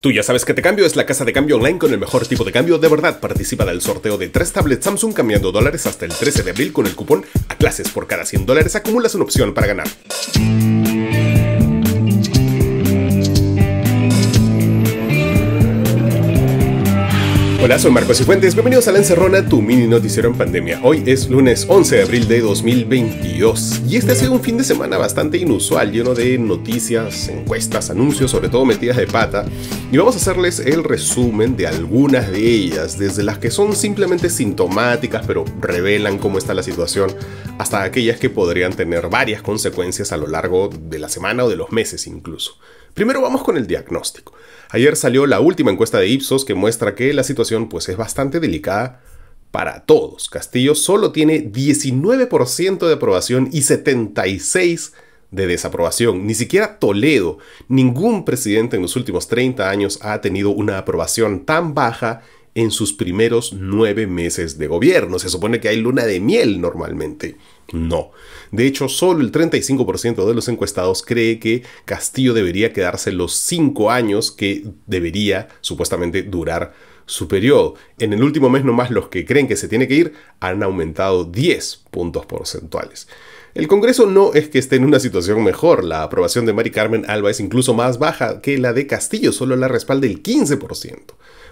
Tú ya sabes que Te Cambio es la casa de cambio online con el mejor tipo de cambio de verdad. Participa del sorteo de tres tablets Samsung cambiando dólares hasta el 13 de abril con el cupón A clases por cada 100 dólares acumulas una opción para ganar. Hola, soy Marcos Cifuentes, bienvenidos a Lancerrona, tu mini noticiero en pandemia. Hoy es lunes 11 de abril de 2022 y este ha sido un fin de semana bastante inusual, lleno de noticias, encuestas, anuncios, sobre todo metidas de pata. Y vamos a hacerles el resumen de algunas de ellas, desde las que son simplemente sintomáticas pero revelan cómo está la situación, hasta aquellas que podrían tener varias consecuencias a lo largo de la semana o de los meses incluso. Primero vamos con el diagnóstico. Ayer salió la última encuesta de Ipsos que muestra que la situación pues, es bastante delicada para todos. Castillo solo tiene 19% de aprobación y 76% de desaprobación. Ni siquiera Toledo, ningún presidente en los últimos 30 años ha tenido una aprobación tan baja en sus primeros nueve meses de gobierno. Se supone que hay luna de miel normalmente. No. De hecho, solo el 35% de los encuestados cree que Castillo debería quedarse los 5 años que debería supuestamente durar su periodo. En el último mes nomás los que creen que se tiene que ir han aumentado 10 puntos porcentuales. El Congreso no es que esté en una situación mejor. La aprobación de Mari Carmen Alba es incluso más baja que la de Castillo, solo la respalda el 15%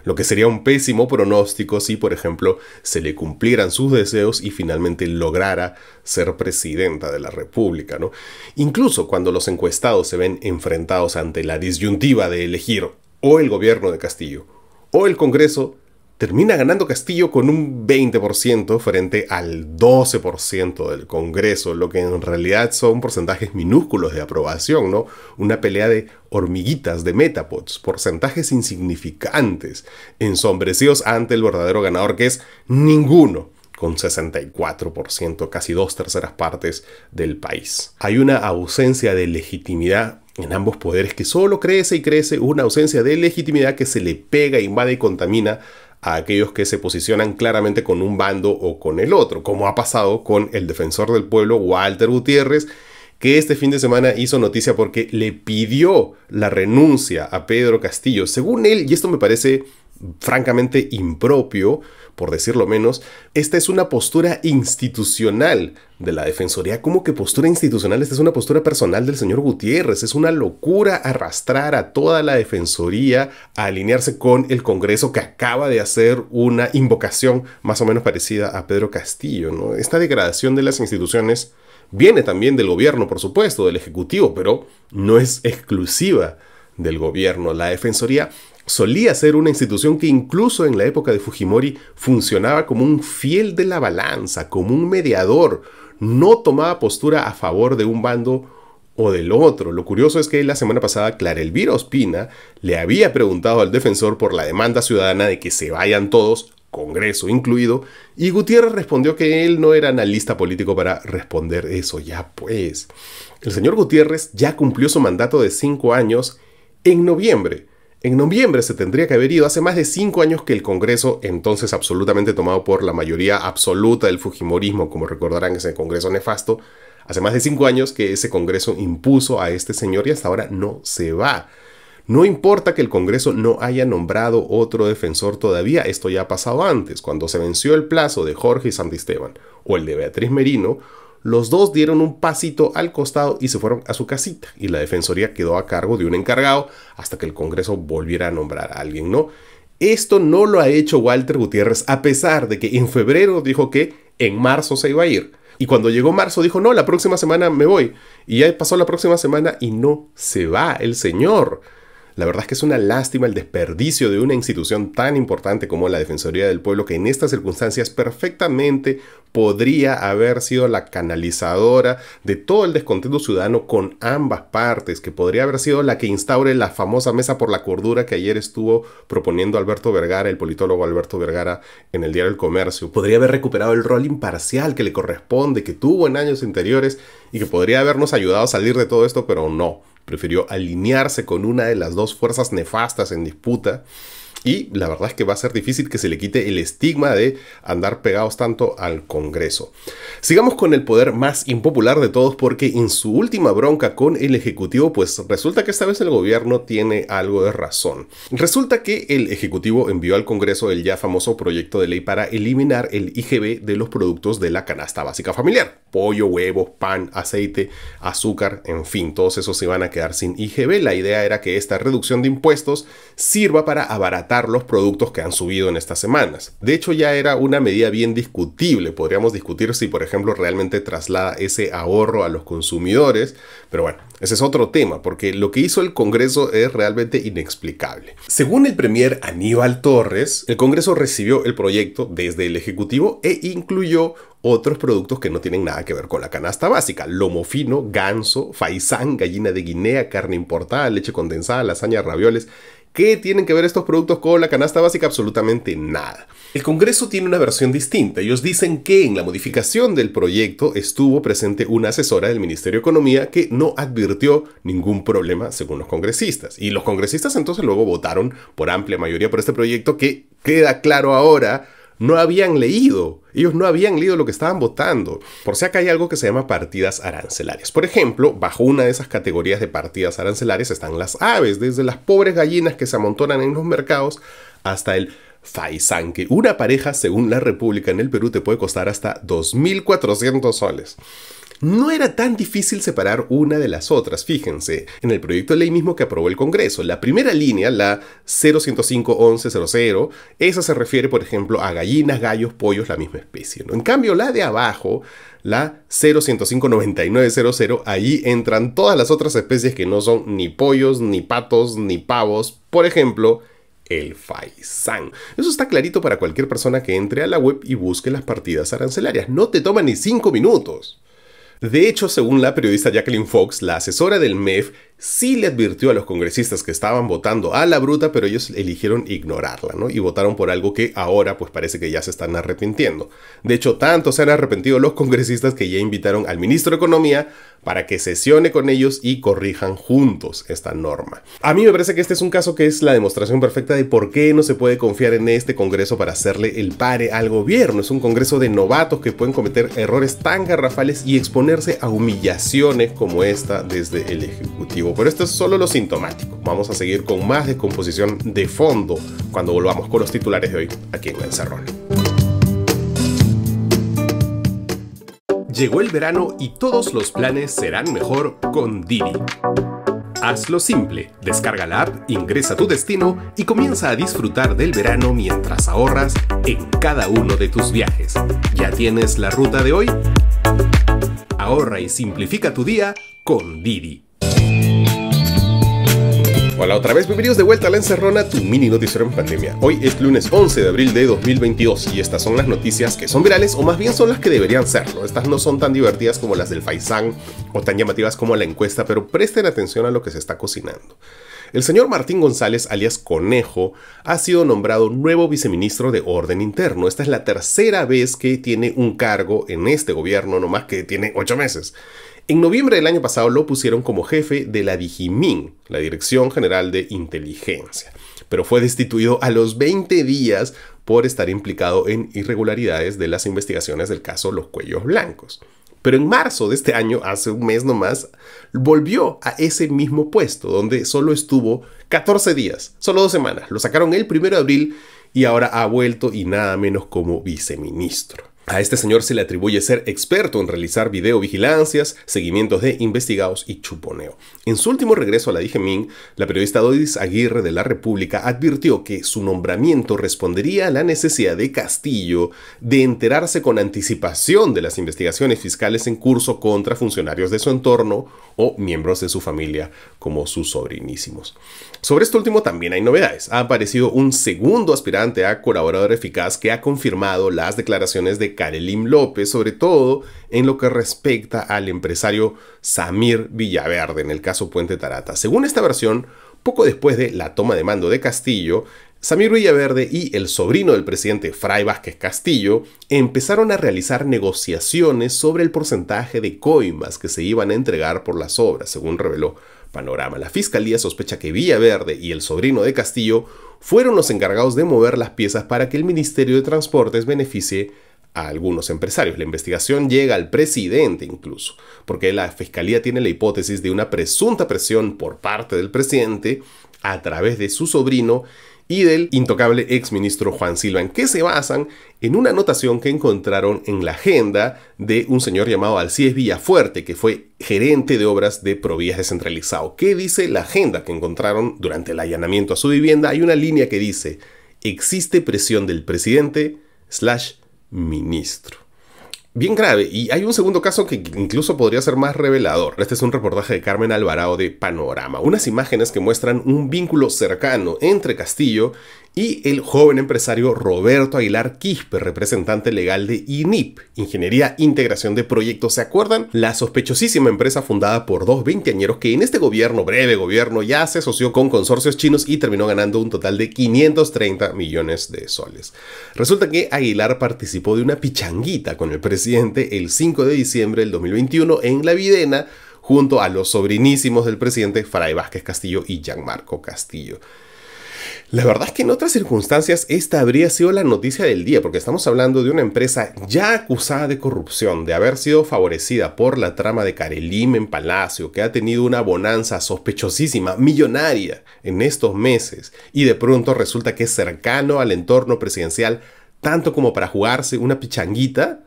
lo que sería un pésimo pronóstico si, por ejemplo, se le cumplieran sus deseos y finalmente lograra ser presidenta de la República. ¿no? Incluso cuando los encuestados se ven enfrentados ante la disyuntiva de elegir o el gobierno de Castillo o el Congreso termina ganando Castillo con un 20% frente al 12% del Congreso, lo que en realidad son porcentajes minúsculos de aprobación, ¿no? Una pelea de hormiguitas, de metapods, porcentajes insignificantes, ensombrecidos ante el verdadero ganador que es ninguno con 64%, casi dos terceras partes del país. Hay una ausencia de legitimidad en ambos poderes que solo crece y crece, una ausencia de legitimidad que se le pega, invade y contamina a aquellos que se posicionan claramente con un bando o con el otro, como ha pasado con el defensor del pueblo Walter Gutiérrez, que este fin de semana hizo noticia porque le pidió la renuncia a Pedro Castillo. Según él, y esto me parece francamente impropio, por decirlo menos, esta es una postura institucional de la Defensoría. como que postura institucional? Esta es una postura personal del señor Gutiérrez. Es una locura arrastrar a toda la Defensoría a alinearse con el Congreso que acaba de hacer una invocación más o menos parecida a Pedro Castillo. ¿no? Esta degradación de las instituciones viene también del gobierno, por supuesto, del Ejecutivo, pero no es exclusiva del gobierno. La Defensoría solía ser una institución que incluso en la época de Fujimori funcionaba como un fiel de la balanza, como un mediador, no tomaba postura a favor de un bando o del otro. Lo curioso es que la semana pasada Clara Elvira Ospina le había preguntado al defensor por la demanda ciudadana de que se vayan todos, Congreso incluido, y Gutiérrez respondió que él no era analista político para responder eso. Ya pues, el señor Gutiérrez ya cumplió su mandato de cinco años en noviembre. En noviembre se tendría que haber ido hace más de cinco años que el Congreso, entonces absolutamente tomado por la mayoría absoluta del Fujimorismo, como recordarán ese Congreso nefasto, hace más de cinco años que ese Congreso impuso a este señor y hasta ahora no se va. No importa que el Congreso no haya nombrado otro defensor todavía, esto ya ha pasado antes, cuando se venció el plazo de Jorge y Santisteban o el de Beatriz Merino, los dos dieron un pasito al costado y se fueron a su casita y la defensoría quedó a cargo de un encargado hasta que el Congreso volviera a nombrar a alguien, ¿no? Esto no lo ha hecho Walter Gutiérrez a pesar de que en febrero dijo que en marzo se iba a ir. Y cuando llegó marzo dijo, no, la próxima semana me voy. Y ya pasó la próxima semana y no se va el señor. La verdad es que es una lástima el desperdicio de una institución tan importante como la Defensoría del Pueblo, que en estas circunstancias perfectamente podría haber sido la canalizadora de todo el descontento ciudadano con ambas partes, que podría haber sido la que instaure la famosa mesa por la cordura que ayer estuvo proponiendo Alberto Vergara, el politólogo Alberto Vergara, en el diario El Comercio. Podría haber recuperado el rol imparcial que le corresponde, que tuvo en años anteriores y que podría habernos ayudado a salir de todo esto, pero no prefirió alinearse con una de las dos fuerzas nefastas en disputa y la verdad es que va a ser difícil que se le quite el estigma de andar pegados tanto al Congreso. Sigamos con el poder más impopular de todos porque en su última bronca con el Ejecutivo, pues resulta que esta vez el gobierno tiene algo de razón. Resulta que el Ejecutivo envió al Congreso el ya famoso proyecto de ley para eliminar el IGB de los productos de la canasta básica familiar. Pollo, huevos, pan, aceite, azúcar, en fin, todos esos se van a quedar sin IGB. La idea era que esta reducción de impuestos sirva para abaratar los productos que han subido en estas semanas. De hecho, ya era una medida bien discutible. Podríamos discutir si, por ejemplo, realmente traslada ese ahorro a los consumidores. Pero bueno, ese es otro tema, porque lo que hizo el Congreso es realmente inexplicable. Según el Premier Aníbal Torres, el Congreso recibió el proyecto desde el Ejecutivo e incluyó otros productos que no tienen nada que ver con la canasta básica. Lomo fino, ganso, faisán, gallina de Guinea, carne importada, leche condensada, lasaña, ravioles ¿Qué tienen que ver estos productos con la canasta básica? Absolutamente nada. El Congreso tiene una versión distinta. Ellos dicen que en la modificación del proyecto estuvo presente una asesora del Ministerio de Economía que no advirtió ningún problema según los congresistas. Y los congresistas entonces luego votaron por amplia mayoría por este proyecto que queda claro ahora no habían leído. Ellos no habían leído lo que estaban votando. Por si acá hay algo que se llama partidas arancelarias. Por ejemplo, bajo una de esas categorías de partidas arancelarias están las aves, desde las pobres gallinas que se amontonan en los mercados hasta el faisán, que una pareja, según la República en el Perú, te puede costar hasta 2.400 soles. No era tan difícil separar una de las otras, fíjense. En el proyecto de ley mismo que aprobó el Congreso, la primera línea, la 0105-1100, esa se refiere, por ejemplo, a gallinas, gallos, pollos, la misma especie. En cambio, la de abajo, la 0159900, ahí entran todas las otras especies que no son ni pollos, ni patos, ni pavos. Por ejemplo, el faisán. Eso está clarito para cualquier persona que entre a la web y busque las partidas arancelarias. No te toma ni 5 minutos. De hecho, según la periodista Jacqueline Fox, la asesora del MEF sí le advirtió a los congresistas que estaban votando a la bruta, pero ellos eligieron ignorarla, ¿no? Y votaron por algo que ahora pues parece que ya se están arrepintiendo. De hecho, tanto se han arrepentido los congresistas que ya invitaron al ministro de Economía para que sesione con ellos y corrijan juntos esta norma. A mí me parece que este es un caso que es la demostración perfecta de por qué no se puede confiar en este Congreso para hacerle el pare al gobierno. Es un Congreso de novatos que pueden cometer errores tan garrafales y exponerse a humillaciones como esta desde el Ejecutivo pero esto es solo lo sintomático. Vamos a seguir con más descomposición de fondo cuando volvamos con los titulares de hoy aquí en Encerrón. Llegó el verano y todos los planes serán mejor con Didi. Hazlo simple, descarga la app, ingresa a tu destino y comienza a disfrutar del verano mientras ahorras en cada uno de tus viajes. ¿Ya tienes la ruta de hoy? Ahorra y simplifica tu día con Didi. Hola otra vez, bienvenidos de vuelta a La Encerrona, tu mini noticiero en pandemia. Hoy es lunes 11 de abril de 2022 y estas son las noticias que son virales o más bien son las que deberían serlo. Estas no son tan divertidas como las del Faisán o tan llamativas como la encuesta, pero presten atención a lo que se está cocinando. El señor Martín González, alias Conejo, ha sido nombrado nuevo viceministro de Orden Interno. Esta es la tercera vez que tiene un cargo en este gobierno, no más que tiene ocho meses. En noviembre del año pasado lo pusieron como jefe de la Digimin, la Dirección General de Inteligencia, pero fue destituido a los 20 días por estar implicado en irregularidades de las investigaciones del caso Los Cuellos Blancos. Pero en marzo de este año, hace un mes nomás, volvió a ese mismo puesto, donde solo estuvo 14 días, solo dos semanas. Lo sacaron el 1 de abril y ahora ha vuelto y nada menos como viceministro. A este señor se le atribuye ser experto en realizar videovigilancias, seguimientos de investigados y chuponeo. En su último regreso a la Digemín, la periodista Doris Aguirre de la República advirtió que su nombramiento respondería a la necesidad de Castillo de enterarse con anticipación de las investigaciones fiscales en curso contra funcionarios de su entorno o miembros de su familia, como sus sobrinísimos. Sobre este último también hay novedades. Ha aparecido un segundo aspirante a colaborador eficaz que ha confirmado las declaraciones de Karelim López, sobre todo en lo que respecta al empresario Samir Villaverde, en el caso Puente Tarata. Según esta versión, poco después de la toma de mando de Castillo, Samir Villaverde y el sobrino del presidente Fray Vázquez Castillo empezaron a realizar negociaciones sobre el porcentaje de coimas que se iban a entregar por las obras, según reveló Panorama. La fiscalía sospecha que Villaverde y el sobrino de Castillo fueron los encargados de mover las piezas para que el Ministerio de Transportes beneficie a algunos empresarios. La investigación llega al presidente incluso, porque la fiscalía tiene la hipótesis de una presunta presión por parte del presidente a través de su sobrino y del intocable exministro Juan Silva, en que se basan en una anotación que encontraron en la agenda de un señor llamado Alcides Villafuerte, que fue gerente de obras de Provías descentralizado. ¿Qué dice la agenda que encontraron durante el allanamiento a su vivienda? Hay una línea que dice, existe presión del presidente slash ministro bien grave. Y hay un segundo caso que incluso podría ser más revelador. Este es un reportaje de Carmen Alvarado de Panorama. Unas imágenes que muestran un vínculo cercano entre Castillo y el joven empresario Roberto Aguilar Quispe, representante legal de INIP, Ingeniería Integración de Proyectos. ¿Se acuerdan? La sospechosísima empresa fundada por dos veinteañeros que en este gobierno, breve gobierno, ya se asoció con consorcios chinos y terminó ganando un total de 530 millones de soles. Resulta que Aguilar participó de una pichanguita con el presidente el 5 de diciembre del 2021 en La Videna, junto a los sobrinísimos del presidente Fray Vázquez Castillo y Gianmarco Castillo. La verdad es que en otras circunstancias esta habría sido la noticia del día, porque estamos hablando de una empresa ya acusada de corrupción, de haber sido favorecida por la trama de Carelim en Palacio, que ha tenido una bonanza sospechosísima, millonaria, en estos meses, y de pronto resulta que es cercano al entorno presidencial, tanto como para jugarse una pichanguita,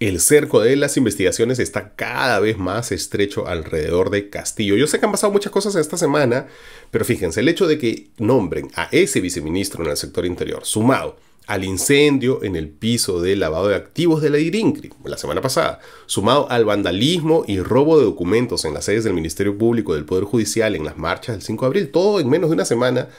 el cerco de las investigaciones está cada vez más estrecho alrededor de Castillo. Yo sé que han pasado muchas cosas esta semana, pero fíjense, el hecho de que nombren a ese viceministro en el sector interior, sumado al incendio en el piso de lavado de activos de la IRINCRI la semana pasada, sumado al vandalismo y robo de documentos en las sedes del Ministerio Público del Poder Judicial en las marchas del 5 de abril, todo en menos de una semana,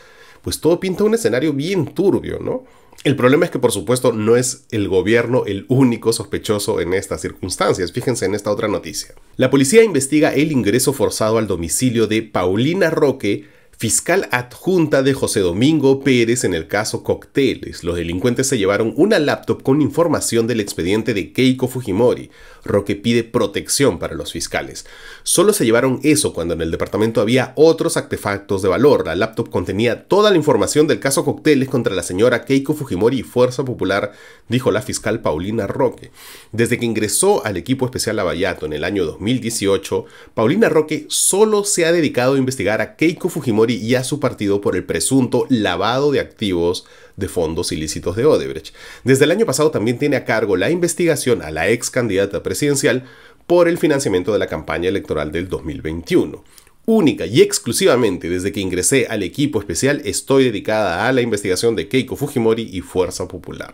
pues todo pinta un escenario bien turbio, ¿no? El problema es que, por supuesto, no es el gobierno el único sospechoso en estas circunstancias. Fíjense en esta otra noticia. La policía investiga el ingreso forzado al domicilio de Paulina Roque, fiscal adjunta de José Domingo Pérez en el caso Cocteles. Los delincuentes se llevaron una laptop con información del expediente de Keiko Fujimori. Roque pide protección para los fiscales. Solo se llevaron eso cuando en el departamento había otros artefactos de valor. La laptop contenía toda la información del caso Cocteles contra la señora Keiko Fujimori y Fuerza Popular, dijo la fiscal Paulina Roque. Desde que ingresó al equipo especial avayato en el año 2018, Paulina Roque solo se ha dedicado a investigar a Keiko Fujimori y a su partido por el presunto lavado de activos de fondos ilícitos de Odebrecht. Desde el año pasado también tiene a cargo la investigación a la ex candidata presidencial por el financiamiento de la campaña electoral del 2021. Única y exclusivamente desde que ingresé al equipo especial estoy dedicada a la investigación de Keiko Fujimori y Fuerza Popular.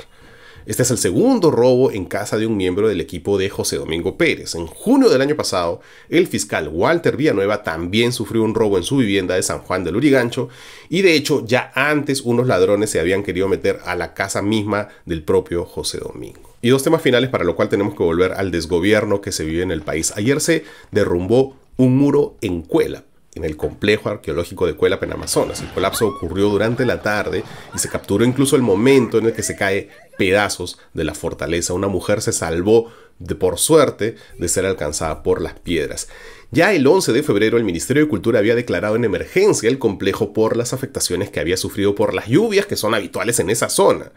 Este es el segundo robo en casa de un miembro del equipo de José Domingo Pérez. En junio del año pasado, el fiscal Walter Villanueva también sufrió un robo en su vivienda de San Juan del Urigancho y de hecho ya antes unos ladrones se habían querido meter a la casa misma del propio José Domingo. Y dos temas finales para lo cual tenemos que volver al desgobierno que se vive en el país. Ayer se derrumbó un muro en Cuela, en el complejo arqueológico de Cuela, en Amazonas. El colapso ocurrió durante la tarde y se capturó incluso el momento en el que se cae pedazos de la fortaleza. Una mujer se salvó, de, por suerte, de ser alcanzada por las piedras. Ya el 11 de febrero el Ministerio de Cultura había declarado en emergencia el complejo por las afectaciones que había sufrido por las lluvias que son habituales en esa zona.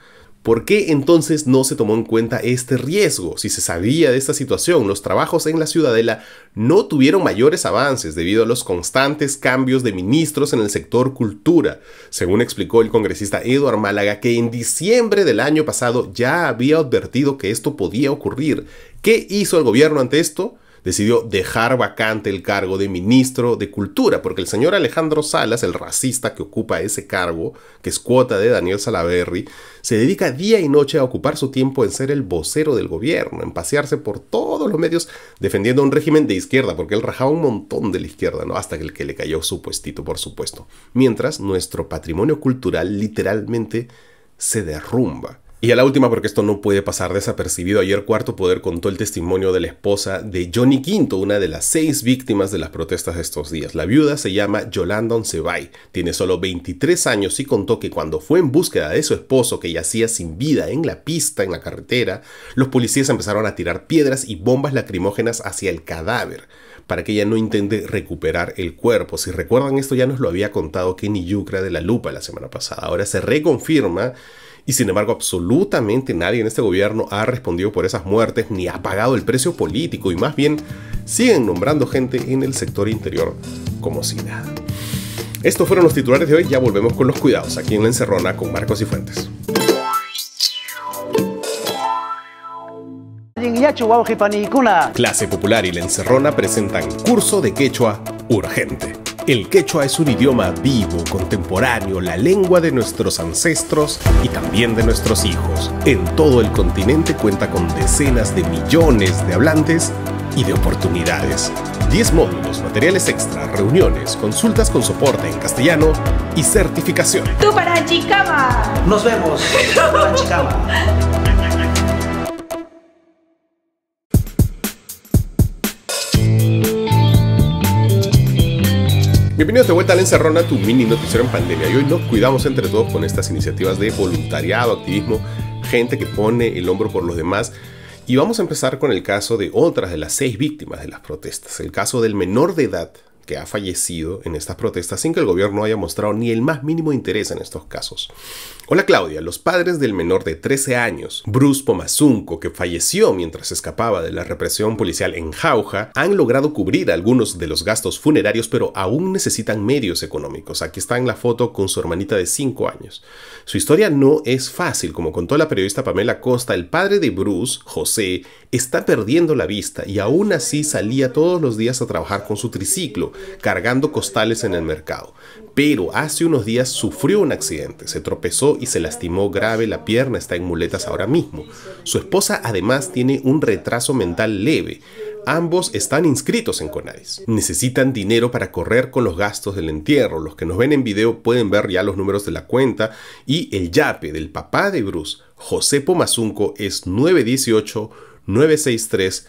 ¿Por qué entonces no se tomó en cuenta este riesgo? Si se sabía de esta situación, los trabajos en la ciudadela no tuvieron mayores avances debido a los constantes cambios de ministros en el sector cultura, según explicó el congresista Eduard Málaga, que en diciembre del año pasado ya había advertido que esto podía ocurrir. ¿Qué hizo el gobierno ante esto? decidió dejar vacante el cargo de ministro de Cultura, porque el señor Alejandro Salas, el racista que ocupa ese cargo, que es cuota de Daniel Salaverry, se dedica día y noche a ocupar su tiempo en ser el vocero del gobierno, en pasearse por todos los medios defendiendo un régimen de izquierda, porque él rajaba un montón de la izquierda, ¿no? Hasta que el que le cayó su puestito, por supuesto. Mientras nuestro patrimonio cultural literalmente se derrumba. Y a la última, porque esto no puede pasar desapercibido, ayer Cuarto Poder contó el testimonio de la esposa de Johnny Quinto, una de las seis víctimas de las protestas de estos días. La viuda se llama Yolanda Oncebay, tiene solo 23 años y contó que cuando fue en búsqueda de su esposo, que yacía sin vida en la pista, en la carretera, los policías empezaron a tirar piedras y bombas lacrimógenas hacia el cadáver para que ella no intente recuperar el cuerpo. Si recuerdan esto ya nos lo había contado Kenny Yucra de la Lupa la semana pasada. Ahora se reconfirma y sin embargo, absolutamente nadie en este gobierno ha respondido por esas muertes ni ha pagado el precio político y más bien siguen nombrando gente en el sector interior como si nada. Estos fueron los titulares de hoy, ya volvemos con los cuidados aquí en La Encerrona con Marcos y Fuentes. Clase Popular y La Encerrona presentan curso de quechua urgente. El quechua es un idioma vivo, contemporáneo, la lengua de nuestros ancestros y también de nuestros hijos. En todo el continente cuenta con decenas de millones de hablantes y de oportunidades. 10 módulos, materiales extra, reuniones, consultas con soporte en castellano y certificación. ¡Tú para Chicama! ¡Nos vemos! ¡Tú para Bienvenidos de vuelta a encerrona, tu mini noticiero en pandemia. Y hoy nos cuidamos entre todos con estas iniciativas de voluntariado, activismo, gente que pone el hombro por los demás. Y vamos a empezar con el caso de otras de las seis víctimas de las protestas, el caso del menor de edad que ha fallecido en estas protestas sin que el gobierno haya mostrado ni el más mínimo interés en estos casos. Hola Claudia, los padres del menor de 13 años, Bruce Pomazunco, que falleció mientras escapaba de la represión policial en Jauja, han logrado cubrir algunos de los gastos funerarios, pero aún necesitan medios económicos. Aquí está en la foto con su hermanita de 5 años. Su historia no es fácil, como contó la periodista Pamela Costa, el padre de Bruce, José, está perdiendo la vista y aún así salía todos los días a trabajar con su triciclo, cargando costales en el mercado. Pero hace unos días sufrió un accidente, se tropezó y se lastimó grave la pierna, está en muletas ahora mismo. Su esposa además tiene un retraso mental leve. Ambos están inscritos en Conadis. Necesitan dinero para correr con los gastos del entierro. Los que nos ven en video pueden ver ya los números de la cuenta y el yape del papá de Bruce, José Pomazunco, es 918 963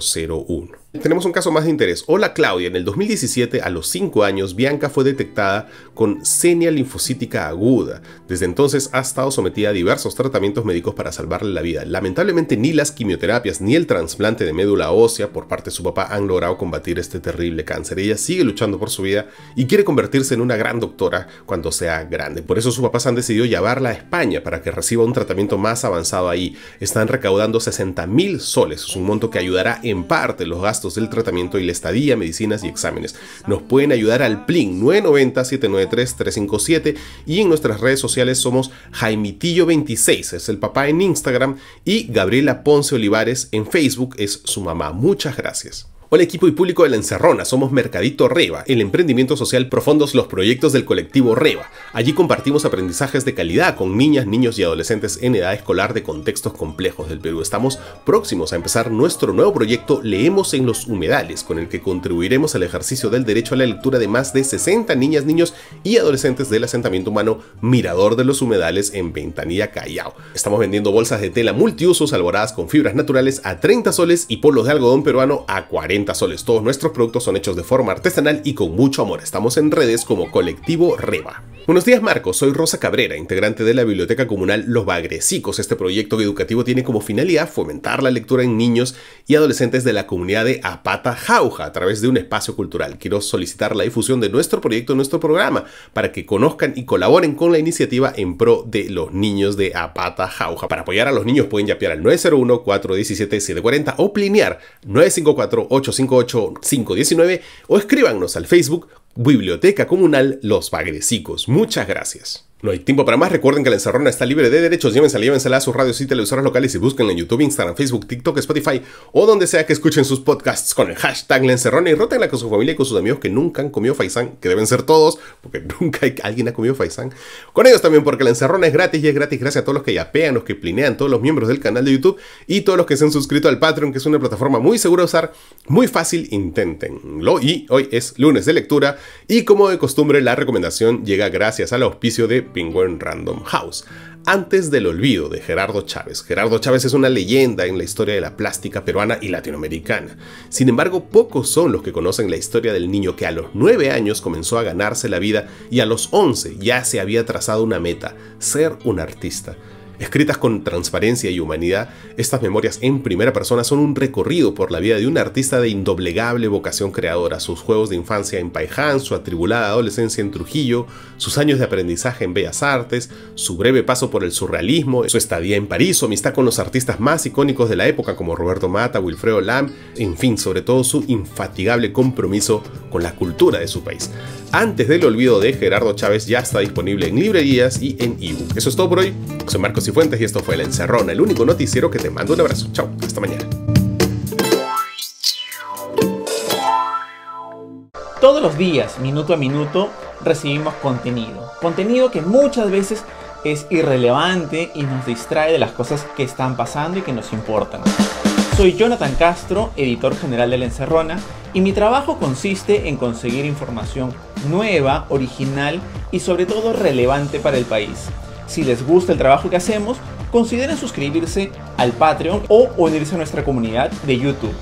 001. Tenemos un caso más de interés. Hola Claudia, en el 2017, a los 5 años, Bianca fue detectada con senia linfocítica aguda. Desde entonces ha estado sometida a diversos tratamientos médicos para salvarle la vida. Lamentablemente ni las quimioterapias ni el trasplante de médula ósea por parte de su papá han logrado combatir este terrible cáncer. Ella sigue luchando por su vida y quiere convertirse en una gran doctora cuando sea grande. Por eso sus papás han decidido llevarla a España para que reciba un tratamiento más avanzado ahí. Están recaudando 60 mil soles, es un monto que ayudará en parte los gastos del tratamiento y la estadía, medicinas y exámenes. Nos pueden ayudar al PLIN 990-793-357 y en nuestras redes sociales somos Jaimitillo26, es el papá en Instagram, y Gabriela Ponce Olivares en Facebook es su mamá. Muchas gracias. Hola equipo y público de La Encerrona, somos Mercadito Reba, el emprendimiento social profundos los proyectos del colectivo Reba. Allí compartimos aprendizajes de calidad con niñas, niños y adolescentes en edad escolar de contextos complejos del Perú. Estamos próximos a empezar nuestro nuevo proyecto Leemos en los Humedales, con el que contribuiremos al ejercicio del derecho a la lectura de más de 60 niñas, niños y adolescentes del asentamiento humano Mirador de los Humedales en Ventanilla Callao. Estamos vendiendo bolsas de tela multiusos alboradas con fibras naturales a 30 soles y polos de algodón peruano a 40 todos nuestros productos son hechos de forma artesanal y con mucho amor. Estamos en redes como Colectivo Reba. Buenos días Marcos, soy Rosa Cabrera, integrante de la Biblioteca Comunal Los Bagresicos. Este proyecto educativo tiene como finalidad fomentar la lectura en niños y adolescentes de la comunidad de Apata Jauja a través de un espacio cultural. Quiero solicitar la difusión de nuestro proyecto nuestro programa para que conozcan y colaboren con la iniciativa en pro de los niños de Apata Jauja. Para apoyar a los niños pueden yapear al 901-417-740 o plinear 954 8 58519 o escríbanos al Facebook Biblioteca Comunal Los Bagrecicos Muchas gracias. No hay tiempo para más. Recuerden que la encerrona está libre de derechos. Llévensela, llévensela a sus radios y televisoras locales y búsquenla en YouTube, Instagram, Facebook, TikTok, Spotify o donde sea que escuchen sus podcasts con el hashtag la encerrona y rótenla con su familia y con sus amigos que nunca han comido faisán, que deben ser todos, porque nunca hay, alguien ha comido faisán. Con ellos también, porque la encerrona es gratis y es gratis gracias a todos los que yapean, los que plinean, todos los miembros del canal de YouTube y todos los que se han suscrito al Patreon, que es una plataforma muy segura de usar, muy fácil, intentenlo Y hoy es lunes de lectura y como de costumbre la recomendación llega gracias al auspicio de Penguin Random House. Antes del olvido de Gerardo Chávez. Gerardo Chávez es una leyenda en la historia de la plástica peruana y latinoamericana. Sin embargo, pocos son los que conocen la historia del niño que a los 9 años comenzó a ganarse la vida y a los 11 ya se había trazado una meta, ser un artista. Escritas con transparencia y humanidad, estas memorias en primera persona son un recorrido por la vida de un artista de indoblegable vocación creadora, sus juegos de infancia en Paiján, su atribulada adolescencia en Trujillo, sus años de aprendizaje en Bellas Artes, su breve paso por el surrealismo, su estadía en París, su amistad con los artistas más icónicos de la época como Roberto Mata, Wilfredo Lam, en fin, sobre todo su infatigable compromiso con la cultura de su país. Antes del olvido de Gerardo Chávez ya está disponible en librerías y en ebook. Eso es todo por hoy. Soy Marcos Cifuentes y esto fue El Encerrón, el único noticiero que te mando un abrazo. Chao, hasta mañana. Todos los días, minuto a minuto, recibimos contenido. Contenido que muchas veces es irrelevante y nos distrae de las cosas que están pasando y que nos importan. Soy Jonathan Castro, editor general de La Encerrona, y mi trabajo consiste en conseguir información nueva, original y sobre todo relevante para el país. Si les gusta el trabajo que hacemos, consideren suscribirse al Patreon o unirse a nuestra comunidad de YouTube.